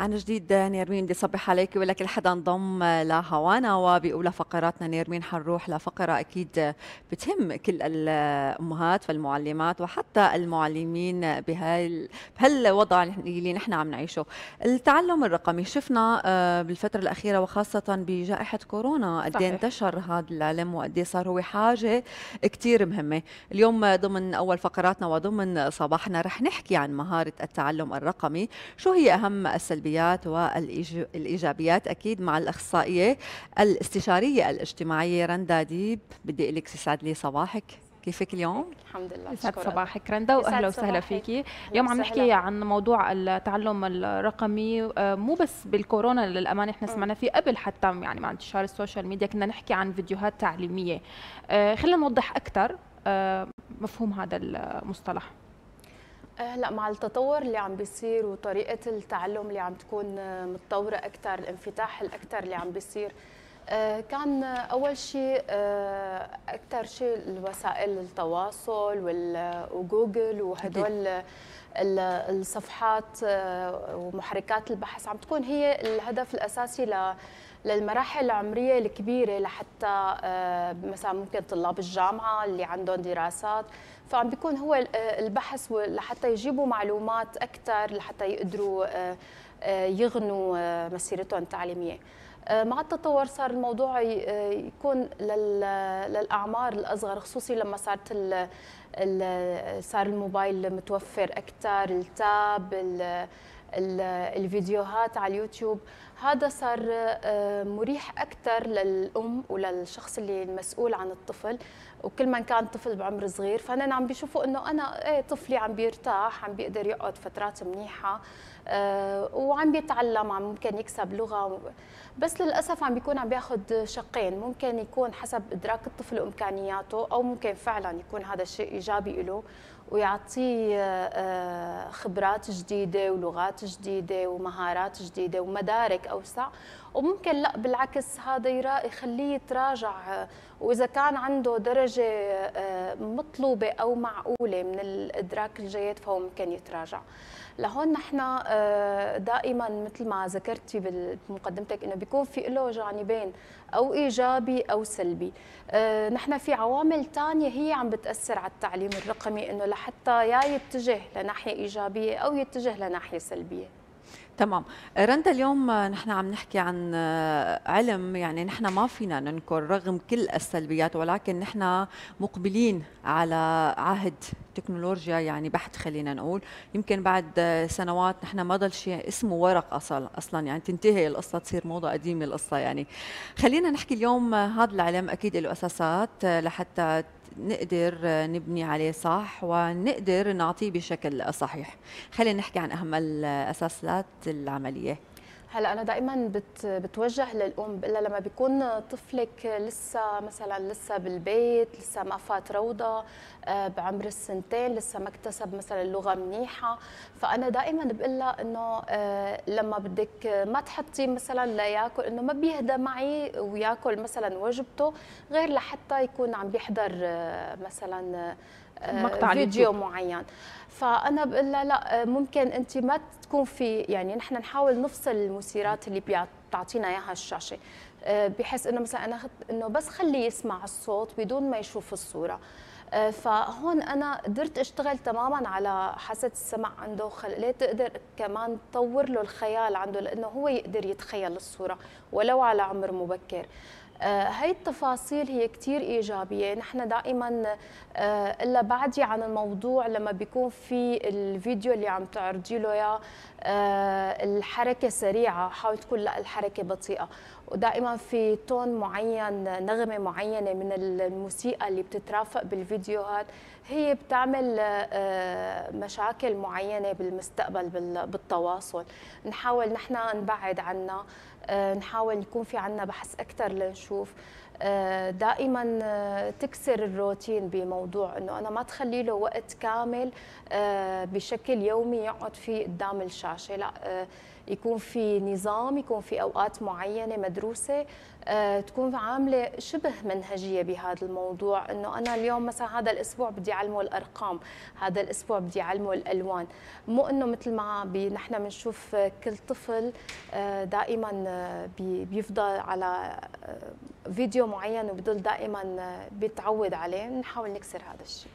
عن جديد نيرمين بدي صبح عليك ولك الحدا انضم لهوانا وبأولى فقراتنا نيرمين حنروح لفقرة أكيد بتهم كل الأمهات والمعلمات وحتى المعلمين بهالوضع اللي نحن عم نعيشه التعلم الرقمي شفنا آه، بالفترة الأخيرة وخاصة بجائحة كورونا قد إيه انتشر هذا العلم وقد إيه صار هو حاجة كثير مهمة اليوم ضمن أول فقراتنا وضمن صباحنا رح نحكي عن مهارة التعلم الرقمي شو هي أهم السلبيات السلبيات والايجابيات اكيد مع الاخصائيه الاستشاريه الاجتماعيه رندا ديب بدي اقول لك يسعد لي صباحك كيفك اليوم؟ الحمد لله يسعد صباحك رندا واهلا وسهلا فيكي اليوم عم نحكي عن موضوع التعلم الرقمي آه، مو بس بالكورونا للامانه احنا سمعنا فيه قبل حتى يعني مع انتشار السوشيال ميديا كنا نحكي عن فيديوهات تعليميه آه، خلينا نوضح اكثر آه، مفهوم هذا المصطلح هلا آه، مع التطور اللي عم بيصير وطريقه التعلم اللي عم تكون آه، متطوره اكثر الانفتاح الاكثر اللي عم بيصير آه، كان اول شيء اكثر شيء وسائل التواصل وجوجل وهدول الصفحات ومحركات البحث عم تكون هي الهدف الاساسي ل للمراحل العمريه الكبيره لحتى آه، مثلا ممكن طلاب الجامعه اللي عندهم دراسات فعم بيكون هو آه، البحث لحتى يجيبوا معلومات اكثر لحتى يقدروا آه، يغنوا مسيرتهم التعليميه مع التطور صار الموضوع يكون للاعمار الاصغر خصوصي لما صارت صار الموبايل متوفر اكثر التاب الفيديوهات على اليوتيوب هذا صار آه، مريح اكثر للام وللشخص اللي المسؤول عن الطفل وكل من كان طفل بعمر صغير فانا عم بيشوفوا انه انا ايه طفلي عم بيرتاح عم بيقدر يقعد فترات منيحه آه، وعم بيتعلم عم ممكن يكسب لغه بس للاسف عم بيكون عم بياخذ شقين ممكن يكون حسب ادراك الطفل وامكانياته او ممكن فعلا يكون هذا الشيء ايجابي له ويعطيه آه، آه، خبرات جديده ولغات جديده ومهارات جديده ومدارك اوسع وممكن لا بالعكس هذا يخليه يتراجع واذا كان عنده درجه مطلوبه او معقوله من الادراك الجيد فهو ممكن يتراجع لهون نحن آه، دائما مثل ما ذكرتي بمقدمتك انه بيكون في له جانبين او ايجابي او سلبي آه، نحن في عوامل ثانيه هي عم بتاثر على التعليم الرقمي انه لحتى يا يتجه لناحيه ايجابيه او يتجه لناحيه سلبيه تمام رندا اليوم نحن عم نحكي عن آه، علم يعني نحن ما فينا ننكر رغم كل السلبيات ولكن نحن مقبلين على عهد التكنولوجيا يعني بحت خلينا نقول يمكن بعد سنوات نحن ما ضل شيء اسمه ورق اصلا اصلا يعني تنتهي القصه تصير موضه قديمه القصه يعني خلينا نحكي اليوم هذا العلم اكيد له اساسات لحتى نقدر نبني عليه صح ونقدر نعطيه بشكل صحيح خلينا نحكي عن اهم الاساسات العمليه هلا انا دائما بت بتوجه للام بقول لما بيكون طفلك لسه مثلا لسه بالبيت لسه ما فات روضه آه، بعمر السنتين لسه ما اكتسب مثلا لغه منيحه فانا دائما بقول لها انه آه، لما بدك ما تحطي مثلا لياكل انه ما بيهدى معي وياكل مثلا وجبته غير لحتى يكون عم بيحضر آه، مثلا آه، مقطع فيديو معين فانا بقول لها لا ممكن انت ما تكون في يعني نحن نحاول نفصل المسيرات اللي بتعطينا اياها الشاشه آه، بحيث انه مثلا انا انه بس خليه يسمع الصوت بدون ما يشوف الصوره آه، فهون انا قدرت اشتغل تماما على حاسه السمع عنده خليه تقدر كمان تطور له الخيال عنده لانه هو يقدر يتخيل الصوره ولو على عمر مبكر آه، هاي التفاصيل هي كتير إيجابية نحن دائما آه، إلا بعدي عن الموضوع لما بيكون في الفيديو اللي عم تعرضي له يا آه، الحركة سريعة حاول تكون لا الحركة بطيئة ودائما في تون معين نغمة معينة من الموسيقى اللي بتترافق بالفيديوهات هي بتعمل آه، آه، مشاكل معينة بالمستقبل بالتواصل نحاول نحن نبعد عنها آه، نحاول يكون في عنا بحث أكثر لنشوف دائما تكسر الروتين بموضوع انه انا ما تخلي له وقت كامل بشكل يومي يقعد فيه قدام الشاشه لا يكون في نظام يكون في اوقات معينه مدروسه آه، تكون عامله شبه منهجيه بهذا الموضوع انه انا اليوم مثلا هذا الاسبوع بدي اعلمه الارقام هذا الاسبوع بدي اعلمه الالوان مو انه مثل ما نحن بنشوف كل طفل آه، دائما آه، بيفضل على فيديو معين وبضل دائما بيتعود عليه نحاول نكسر هذا الشيء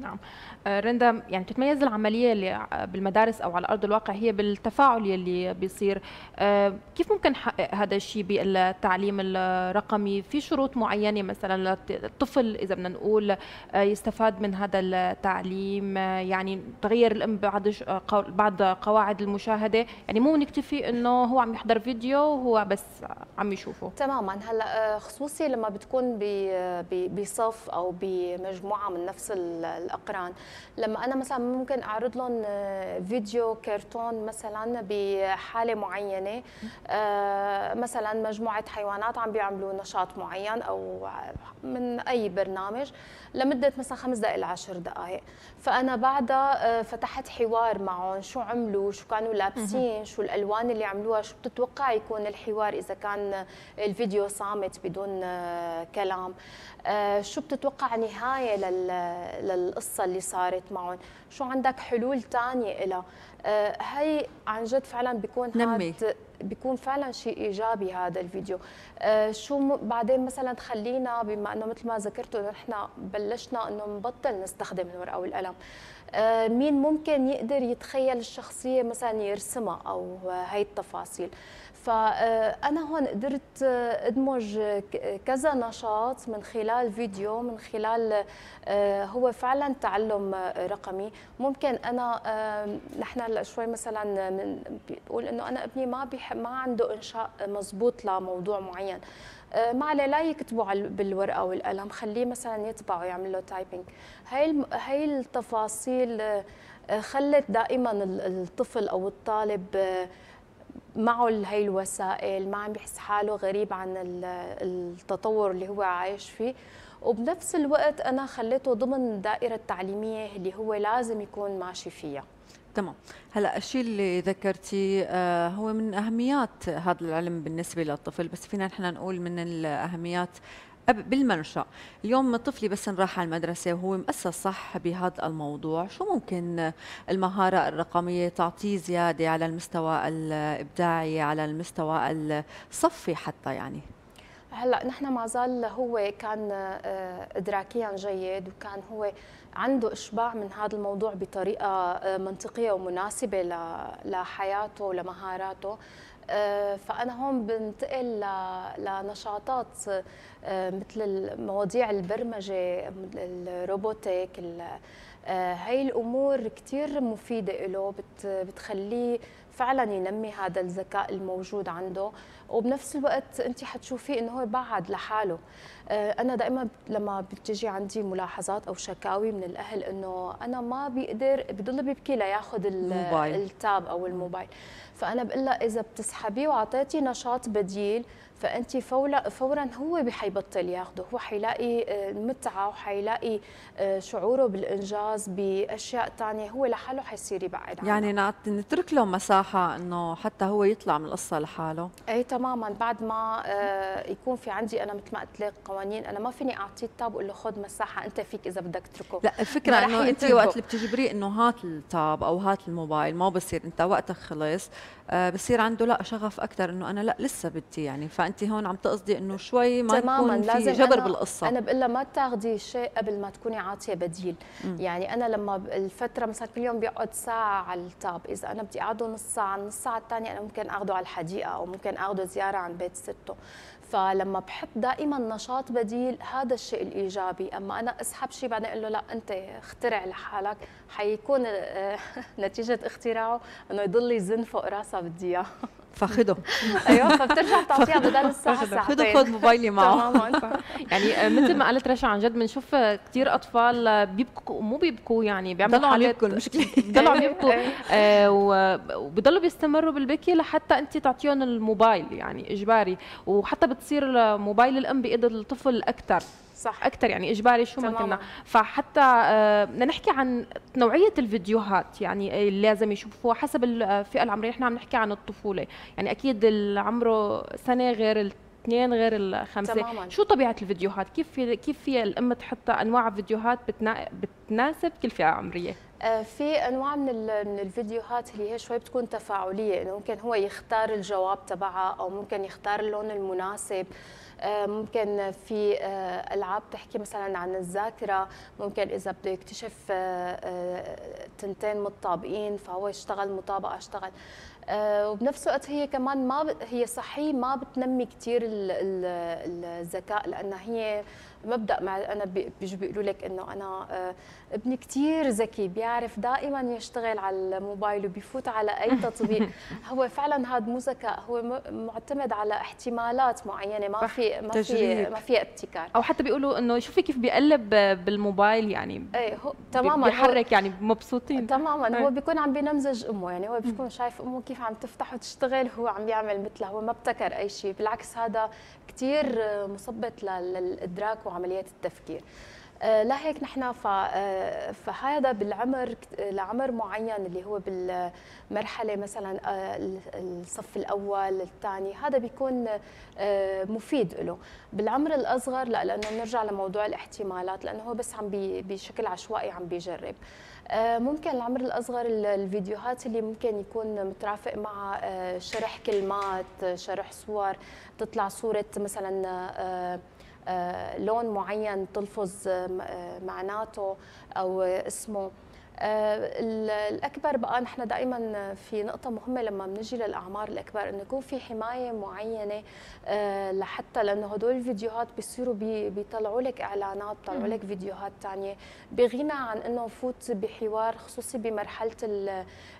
نعم آه، رندا يعني تتميز العملية اللي بالمدارس أو على أرض الواقع هي بالتفاعل اللي بيصير آه، كيف ممكن نحقق هذا الشيء بالتعليم الرقمي في شروط معينة مثلا للطفل إذا بدنا نقول آه، يستفاد من هذا التعليم يعني تغير الأم بعض بعض قواعد المشاهدة يعني مو نكتفي إنه هو عم يحضر فيديو وهو بس عم يشوفه تماما هلا خصوصي لما بتكون بصف أو بمجموعة من نفس الأقران لما أنا مثلا ممكن أعرض لهم آه، فيديو كرتون مثلا بحالة معينة آه، مثلا مجموعة حيوانات عم بيعملوا نشاط معين أو من أي برنامج لمدة مثلا خمس دقائق لعشر دقائق فأنا بعدها آه، فتحت حوار معهم شو عملوا شو كانوا لابسين شو الألوان اللي عملوها شو بتتوقع يكون الحوار إذا كان الفيديو صامت بدون كلام شو بتتوقع نهاية لل... القصة اللي صارت معهم شو عندك حلول تانية إلها آه، هي عن جد فعلا بيكون نمي. بيكون فعلا شيء ايجابي هذا الفيديو آه شو بعدين مثلا تخلينا بما انه مثل ما ذكرتوا نحن بلشنا انه نبطل نستخدم الورقه والقلم آه مين ممكن يقدر يتخيل الشخصيه مثلا يرسمها او هاي التفاصيل آه فانا آه، هون قدرت آه، ادمج آه، كذا نشاط من خلال فيديو من خلال هو فعلا تعلم رقمي ممكن انا نحن هلا شوي مثلا بقول انه انا ابني ما ما عنده انشاء مضبوط لموضوع معين ما عليه لا يكتبوا بالورقه والقلم خليه مثلا يتبعه يعمل له تايبنج هاي هاي التفاصيل خلت دائما الطفل او الطالب معه هي الوسائل ما عم بيحس حاله غريب عن التطور اللي هو عايش فيه وبنفس الوقت انا خليته ضمن الدائره التعليميه اللي هو لازم يكون ماشي فيها تمام هلا الشيء اللي ذكرتيه آه، هو من اهميات هذا العلم بالنسبه للطفل بس فينا نحن نقول من الاهميات بالمنشأ اليوم طفلي بس راح على المدرسة وهو مؤسس صح بهذا الموضوع شو ممكن المهارة الرقمية تعطيه زيادة على المستوى الإبداعي على المستوى الصفي حتى يعني هلا نحن ما زال هو كان آه، ادراكيا جيد وكان هو عنده اشباع من هذا الموضوع بطريقه آه، منطقيه ومناسبه لحياته ولمهاراته آه، فانا هون بنتقل لنشاطات آه، مثل مواضيع البرمجه الروبوتيك آه، هاي الامور كثير مفيده له بتخليه فعلا ينمي هذا الذكاء الموجود عنده وبنفس الوقت انت حتشوفي انه هو بعد لحاله آه، انا دائما لما بتجي عندي ملاحظات او شكاوي من الاهل انه انا ما بيقدر بضل بيبكي لياخذ التاب او الموبايل فانا بقول لها اذا بتسحبي واعطيتي نشاط بديل فانت فورا فورا هو حيبطل ياخده هو حيلاقي آه، متعه وحيلاقي آه، شعوره بالانجاز باشياء ثانيه هو لحاله حيصير يبعد عنها يعني نترك له مساحه انه حتى هو يطلع من القصه لحاله اي تماما بعد ما يكون في عندي انا مثل ما قلت لك قوانين انا ما فيني اعطيه التاب واقول له خذ مساحه انت فيك اذا بدك تتركه لا الفكره انه انت وقت اللي بتجبريه انه هات التاب او هات الموبايل ما بصير انت وقتك خلص آه، بصير عنده لا شغف اكثر انه انا لا لسه بدي يعني فانت هون عم تقصدي انه شوي ما تماما يكون في جبر أنا بالقصه انا بقول ما تاخذي شيء قبل ما تكوني عاطيه بديل م. يعني انا لما الفتره مثلا كل يوم بيقعد ساعه على التاب اذا انا بدي اقعده نص ساعه نص ساعه الثانيه انا ممكن اخذه على الحديقه او ممكن اخذه زياره عند بيت سته فلما بحط دائما نشاط احط بديل هذا الشيء الايجابي اما انا اسحب شيء بعدين اقول له لا انت اخترع لحالك حيكون آه، نتيجه اختراعه انه يضل يزن فوق راسه بدي اياه فخده ايوه فبترجع تعطيها بدل الساعه ساعتين خده خد موبايلي معه يعني آه، مثل ما قالت رشا عن جد بنشوف كثير اطفال بيبكوا مو بيبكوا يعني بيعملوا حالات بيبكوا المشكله بيضلوا عم أيوة. يبكوا آه، وبضلوا بيستمروا بالبكي لحتى انت تعطيهم الموبايل يعني اجباري وحتى بتصير موبايل الام بايد الطفل اكثر صح اكثر يعني اجباري شو ما كنا فحتى آه، بدنا نحكي عن نوعيه الفيديوهات يعني اللي لازم يشوفوها حسب آه، الفئه العمريه نحن عم نحكي عن الطفوله يعني اكيد اللي عمره سنه غير اثنين غير الخمسه تماما. شو طبيعه الفيديوهات كيف في كيف في الام تحط انواع فيديوهات بتنا... بتناسب كل فئه عمريه آه، في انواع من من الفيديوهات اللي هي شوي بتكون تفاعليه انه ممكن هو يختار الجواب تبعها او ممكن يختار اللون المناسب آه، ممكن في آه، العاب تحكي مثلا عن الذاكره ممكن اذا بده يكتشف آه، تنتين متطابقين فهو اشتغل مطابقه اشتغل آه، وبنفس الوقت هي كمان ما ب... هي صحي ما بتنمي كثير ال... ال... الذكاء لانها هي مبدا مع انا بيجوا بيقولوا لك انه انا آه، ابني كثير ذكي بيعرف دائما يشتغل على الموبايل وبيفوت على اي تطبيق هو فعلا هذا مو ذكاء هو معتمد على احتمالات معينه ما في ما في ما في ابتكار او حتى بيقولوا انه شوفي كيف بيقلب بالموبايل يعني ايه هو تماما بيحرك يعني مبسوطين تماما هو إيه. بيكون عم بينمزج امه يعني هو بيكون شايف امه كيف كيف عم تفتح وتشتغل هو عم يعمل مثلها هو ما ابتكر اي شيء بالعكس هذا كثير مثبط للادراك وعمليات التفكير آه، لهيك نحن آه، فهذا بالعمر لعمر معين اللي هو بالمرحله مثلا آه، الصف الاول الثاني هذا بيكون مفيد له بالعمر الاصغر لا لانه بنرجع لموضوع الاحتمالات لانه هو بس عم بشكل عشوائي عم بيجرب ممكن العمر الاصغر الفيديوهات اللي ممكن يكون مترافق مع شرح كلمات شرح صور تطلع صوره مثلا آه، لون معين تلفظ آه، معناته او اسمه آه، الاكبر بقى نحن دائما في نقطه مهمه لما بنجي للاعمار الاكبر انه يكون في حمايه معينه آه، لحتى لانه هدول الفيديوهات بيصيروا بيطلعوا لك اعلانات بيطلعوا لك فيديوهات ثانيه بغنى عن انه نفوت بحوار خصوصي بمرحله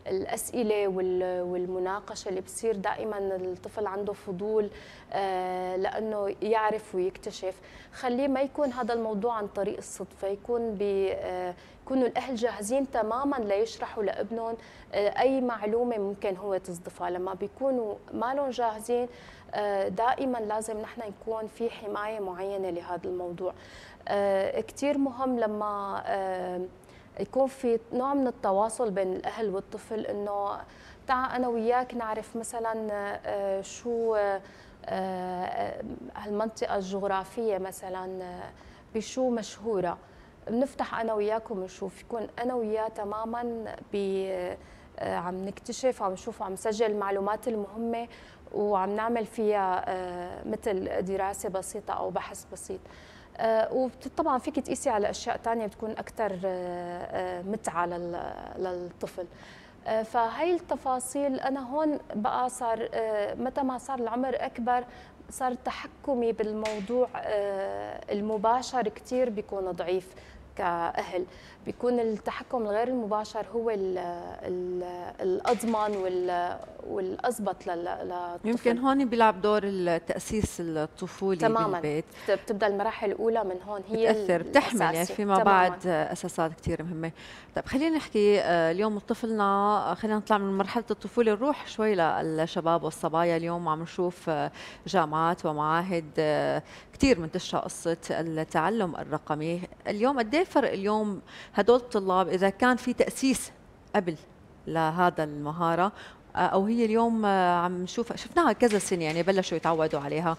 الاسئله والمناقشه اللي بصير دائما الطفل عنده فضول آه، لانه يعرف ويكتشف خليه ما يكون هذا الموضوع عن طريق الصدفه يكون ب يكونوا الاهل جاهزين تماما ليشرحوا لابنهم آه، اي معلومه ممكن هو تصدفها لما بيكونوا مالهم جاهزين آه، دائما لازم نحن نكون في حمايه معينه لهذا الموضوع آه، كثير مهم لما يكون في نوع من التواصل بين الاهل والطفل انه تعا انا وياك نعرف مثلا شو هالمنطقه الجغرافيه مثلا بشو مشهوره بنفتح انا وياك وبنشوف يكون انا وياه تماما ب آه، عم نكتشف وعم نشوف وعم نسجل المعلومات المهمه وعم نعمل فيها آه، مثل دراسه بسيطه او بحث بسيط آه، وطبعا فيك تقيسي على اشياء ثانيه بتكون اكثر متعه للطفل فهي التفاصيل انا هون بقى صار متى ما صار العمر اكبر صار تحكمي بالموضوع المباشر كثير بيكون ضعيف كأهل بيكون التحكم الغير المباشر هو ال ال الأضمن والأضبط للطفل يمكن هون بيلعب دور التأسيس الطفولي تماما بالبيت بتبدأ المراحل الأولى من هون هي بتأثر بتحمل يعني فيما تماماً. بعد أساسات كثير مهمة طيب خلينا نحكي آه، اليوم طفلنا آه، خلينا نطلع من مرحلة الطفولة نروح شوي للشباب والصبايا اليوم عم نشوف آه، جامعات ومعاهد كثير منتشره قصه التعلم الرقمي اليوم قد إيه فرق اليوم هدول الطلاب اذا كان في تاسيس قبل لهذا المهاره او هي اليوم عم نشوف شفناها كذا سنه يعني بلشوا يتعودوا عليها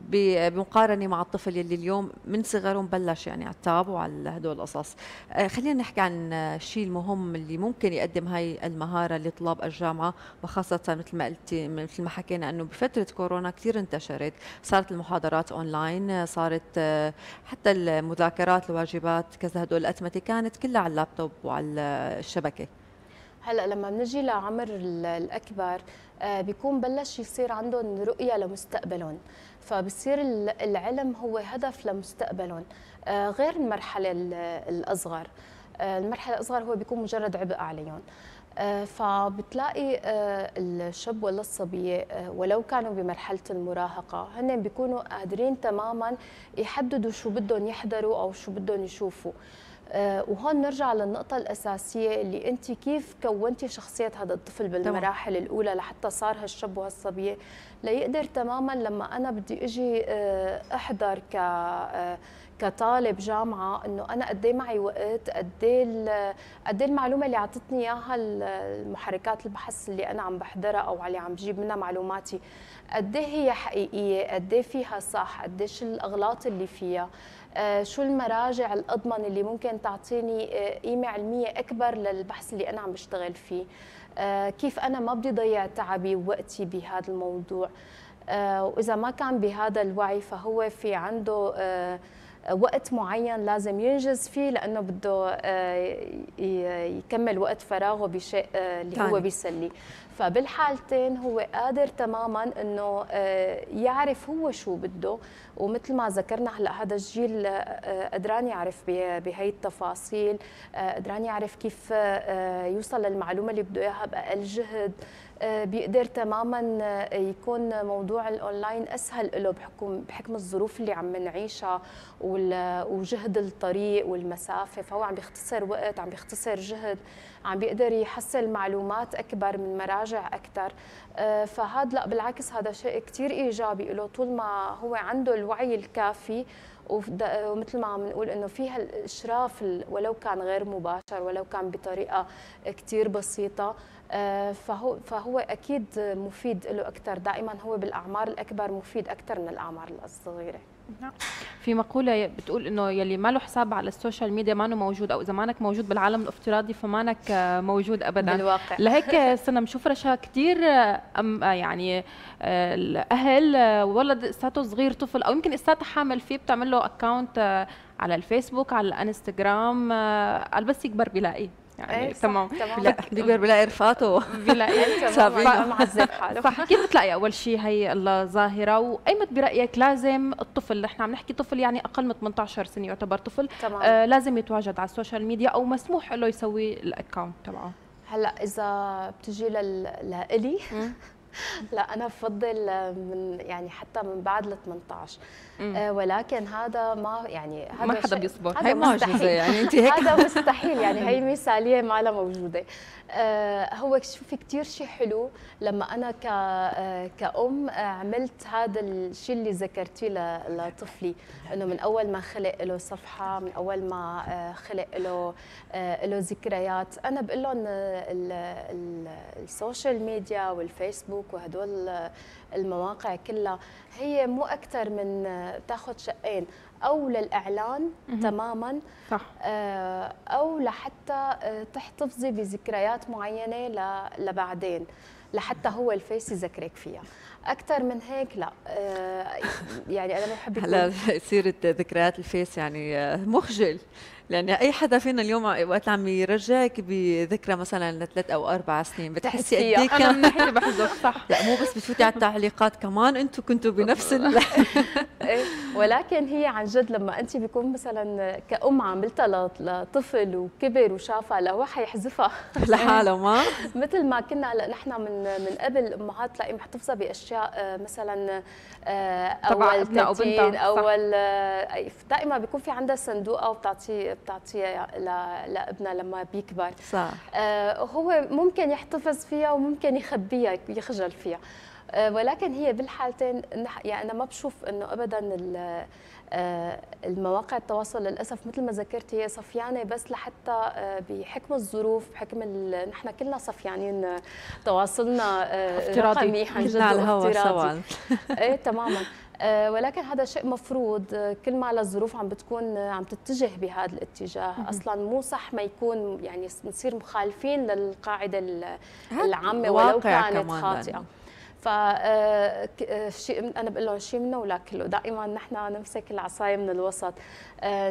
بمقارنه مع الطفل يلي اليوم من صغره مبلش يعني على التاب وعلى هدول القصص آه، خلينا نحكي عن الشيء المهم اللي ممكن يقدم هاي المهاره لطلاب الجامعه وخاصه مثل ما قلتي مثل ما حكينا انه بفتره كورونا كثير انتشرت صارت المحاضرات اونلاين صارت آه، حتى المذاكرات الواجبات كذا هدول الاتمته كانت كلها على اللابتوب وعلى الشبكه هلا لما بنجي لعمر الاكبر آه، بيكون بلش يصير عندهم رؤيه لمستقبلهم فبصير العلم هو هدف لمستقبلهم آه، غير المرحله الاصغر آه، المرحله الاصغر هو بيكون مجرد عبء عليهم آه، فبتلاقي الشاب ولا الصبية ولو كانوا بمرحلة المراهقة هن بيكونوا قادرين تماما يحددوا شو بدهم يحضروا أو شو بدهم يشوفوا آه، وهون نرجع للنقطة الأساسية اللي أنت كيف كونتي شخصية هذا الطفل بالمراحل طبعا. الأولى لحتى صار هالشاب وهالصبية ليقدر تماما لما أنا بدي أجي آه، أحضر ك آه، كطالب جامعة إنه أنا قد إيه معي وقت قد إيه قد إيه المعلومة اللي أعطتني إياها المحركات البحث اللي أنا عم بحضرها أو اللي عم بجيب منها معلوماتي قد هي حقيقية قد فيها صح قد الأغلاط اللي فيها آه، شو المراجع الاضمن اللي ممكن تعطيني آه، قيمه علميه اكبر للبحث اللي انا عم بشتغل فيه آه، كيف انا ما بدي ضيع تعبي ووقتي بهذا الموضوع واذا ما كان بهذا الوعي فهو في عنده وقت معين لازم ينجز فيه لانه بده آه، يكمل وقت فراغه بشيء آه، اللي هو طيب. بيسليه فبالحالتين هو قادر تماما انه آه، يعرف هو شو بده ومثل ما ذكرنا هلا هذا الجيل قدران يعرف بهي التفاصيل قدران يعرف كيف يوصل للمعلومه اللي بده اياها باقل جهد آه، بيقدر تماما آه، يكون موضوع الاونلاين اسهل له بحكم بحكم الظروف اللي عم نعيشها وجهد الطريق والمسافه فهو عم بيختصر وقت عم بيختصر جهد عم بيقدر يحصل معلومات اكبر من مراجع اكثر آه، فهذا لا بالعكس هذا شيء كثير ايجابي له طول ما هو عنده الوعي الكافي ومثل ما عم نقول انه فيها الاشراف ولو كان غير مباشر ولو كان بطريقه كثير بسيطه آه، فهو فهو اكيد مفيد له اكثر دائما هو بالاعمار الاكبر مفيد اكثر من الاعمار الصغيره نعم. في مقوله بتقول انه يلي ما له حساب على السوشيال ميديا ما موجود او اذا انك موجود بالعالم الافتراضي فمانك آه، موجود ابدا بالواقع لهيك صرنا بنشوف رشا كثير آه، يعني الاهل ولد استاته صغير طفل او يمكن استاته حامل فيه بتعمل له اكونت على الفيسبوك على الانستغرام بس يكبر بلاقيه يعني إيه، تمام لا بيكبر بلاقي رفقاته بلاقي تمام معذب حاله فكيف بتلاقي اول شيء هي الظاهره وايمت برايك لازم الطفل نحن عم نحكي طفل يعني اقل من 18 سنه يعتبر طفل تمام. آه لازم يتواجد على السوشيال ميديا او مسموح له يسوي الاكونت تبعه هلا اذا بتجي لل... لإلي لا انا بفضل من يعني حتى من بعد ال 18 آه، ولكن هذا ما يعني هذا ما حدا بيصبر هذا هي معجزه يعني انت هيك هذا مستحيل يعني هي مثاليه ما لها موجوده آه، هو شوفي كثير شيء حلو لما انا ك آه، كأم عملت هذا الشيء اللي ذكرتيه لطفلي انه من اول ما خلق له صفحه من اول ما خلق له له ذكريات انا بقول لهم السوشيال ميديا والفيسبوك وهدول المواقع كلها هي مو اكثر من تاخذ شقين او للاعلان تماما صح. آه، او لحتى آه، تحتفظي بذكريات معينه لبعدين لحتى هو الفيس يذكرك فيها اكثر من هيك لا آه، يعني انا بحب هلا سيره ذكريات الفيس يعني مخجل لان اي حدا فينا اليوم وقت عم يرجعك بذكرى مثلا لثلاث او اربع سنين بتحسي قد ايه كان انا من بحذف صح لا مو بس بتفوتي على التعليقات كمان انتم كنتوا بنفس ال... إيه، ولكن هي عن جد لما انت بيكون مثلا كأم عملتها لطفل وكبر وشافها لهو حيحذفها لحاله ما مثل ما كنا هلا نحن من من قبل الامهات تلاقي محتفظه باشياء آه، مثلا آه، اول تبتين اول آه، دائما بيكون في عندها صندوق او بتعطي بتعطيها لابنها لما بيكبر صح آه هو ممكن يحتفظ فيها وممكن يخبيها يخجل فيها آه ولكن هي بالحالتين يعني انا ما بشوف انه ابدا آه، المواقع التواصل للاسف مثل ما ذكرت هي صفيانه بس لحتى آه، بحكم الظروف بحكم نحن كلنا صفيانين آه، تواصلنا افتراضي رقمي حنجد افتراضي ايه تماما آه، ولكن هذا شيء مفروض آه، كل ما على الظروف عم بتكون آه، عم تتجه بهذا الاتجاه اصلا مو صح ما يكون يعني نصير مخالفين للقاعده العامه ولو كانت خاطئه ف شيء انا بقول لهم شيء منه ولا كله دائما نحن نمسك العصايه من الوسط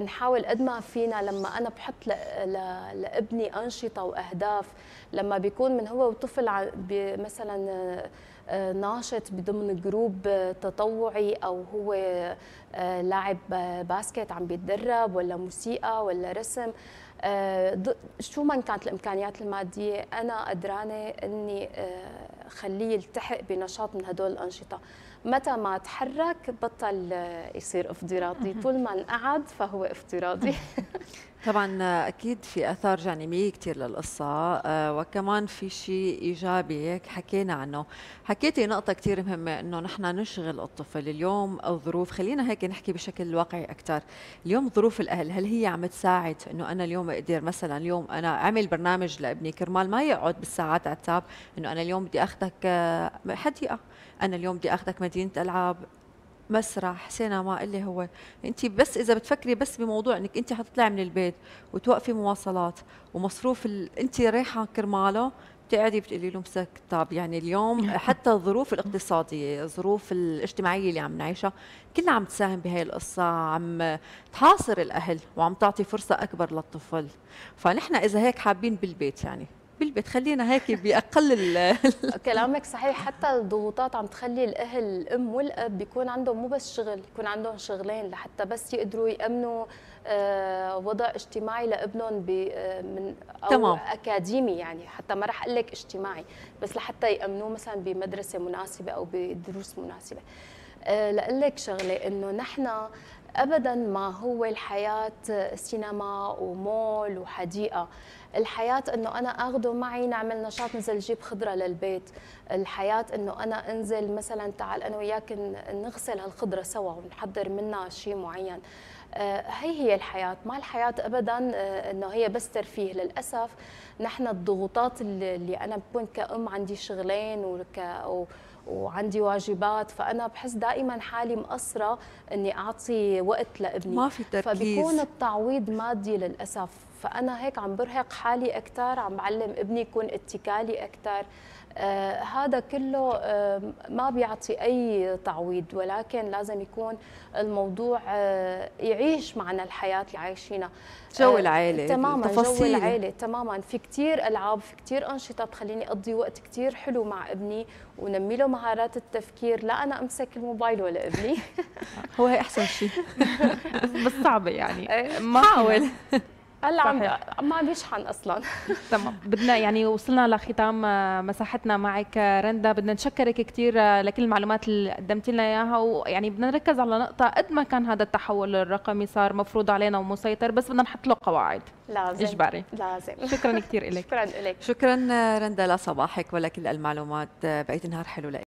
نحاول قد ما فينا لما انا بحط لابني انشطه واهداف لما بيكون من هو وطفل مثلا آه، ناشط ضمن جروب تطوعي او هو آه، لاعب باسكت عم بيتدرب ولا موسيقى ولا رسم آه، شو ما كانت الامكانيات الماديه انا قدرانه اني خليه يلتحق بنشاط من هدول الأنشطة متى ما تحرك بطل يصير افتراضي طول ما قعد فهو افتراضي طبعا اكيد في اثار جانبيه كثير للقصه آه، وكمان في شيء ايجابي هيك حكينا عنه حكيتي نقطه كثير مهمه انه نحن نشغل الطفل اليوم الظروف خلينا هيك نحكي بشكل واقعي اكثر اليوم ظروف الاهل هل هي عم تساعد انه انا اليوم اقدر مثلا اليوم انا اعمل برنامج لابني كرمال ما يقعد بالساعات على التاب انه انا اليوم بدي اخذ اخذك حديقه آه، انا اليوم بدي اخذك مدينه العاب مسرح سينما اللي هو انت بس اذا بتفكري بس بموضوع انك انت حتطلعي من البيت وتوقفي مواصلات ومصروف ال... انت رايحه كرماله بتقعدي بتقولي له مسك طب يعني اليوم حتى الظروف الاقتصاديه الظروف الاجتماعيه اللي عم نعيشها كلها عم تساهم بهي القصه عم تحاصر الاهل وعم تعطي فرصه اكبر للطفل فنحن اذا هيك حابين بالبيت يعني بالبيت خلينا هيك باقل ال... كلامك صحيح حتى الضغوطات عم تخلي الاهل الام والاب بيكون عندهم مو بس شغل يكون عندهم شغلين لحتى بس يقدروا يامنوا آه، وضع اجتماعي لابنهم آه، من او تمام. اكاديمي يعني حتى ما راح اقول لك اجتماعي بس لحتى يامنوه مثلا بمدرسه مناسبه او بدروس مناسبه آه، لأقول لك شغله انه نحن ابدا ما هو الحياه سينما ومول وحديقه الحياه انه انا اخذه معي نعمل نشاط ننزل جيب خضره للبيت الحياه انه انا انزل مثلا تعال انا وياك نغسل هالخضره سوا ونحضر منها شيء معين آه، هي هي الحياة ما الحياة أبدا آه، أنه هي بس ترفيه للأسف نحن الضغوطات اللي أنا بكون كأم عندي شغلين وك... وعندي واجبات فانا بحس دائما حالي مقصره اني اعطي وقت لابني ما في تركيز فبيكون التعويض مادي للاسف فانا هيك عم برهق حالي اكثر عم بعلم ابني يكون اتكالي اكثر آه، هذا كله آه، ما بيعطي أي تعويض ولكن لازم يكون الموضوع آه، يعيش معنا الحياة اللي عايشينها جو العائلة تماما جو العائلة تماما في كتير ألعاب في كتير أنشطة بتخليني أقضي وقت كتير حلو مع ابني ونمي له مهارات التفكير لا أنا أمسك الموبايل ولا ابني هو هي أحسن شيء بس صعبة يعني إيه. ما حاول هلا عم ما بيشحن اصلا تمام بدنا يعني وصلنا لختام آه، مساحتنا معك آه، رندا بدنا نشكرك كثير آه، لكل المعلومات اللي قدمتي لنا اياها ويعني بدنا نركز على نقطه قد ما كان هذا التحول الرقمي صار مفروض علينا ومسيطر بس بدنا نحط له قواعد لازم اجباري لازم شكرا كثير لك شكرا لك شكرا رندا لصباحك ولكل المعلومات بقيت نهار حلو لك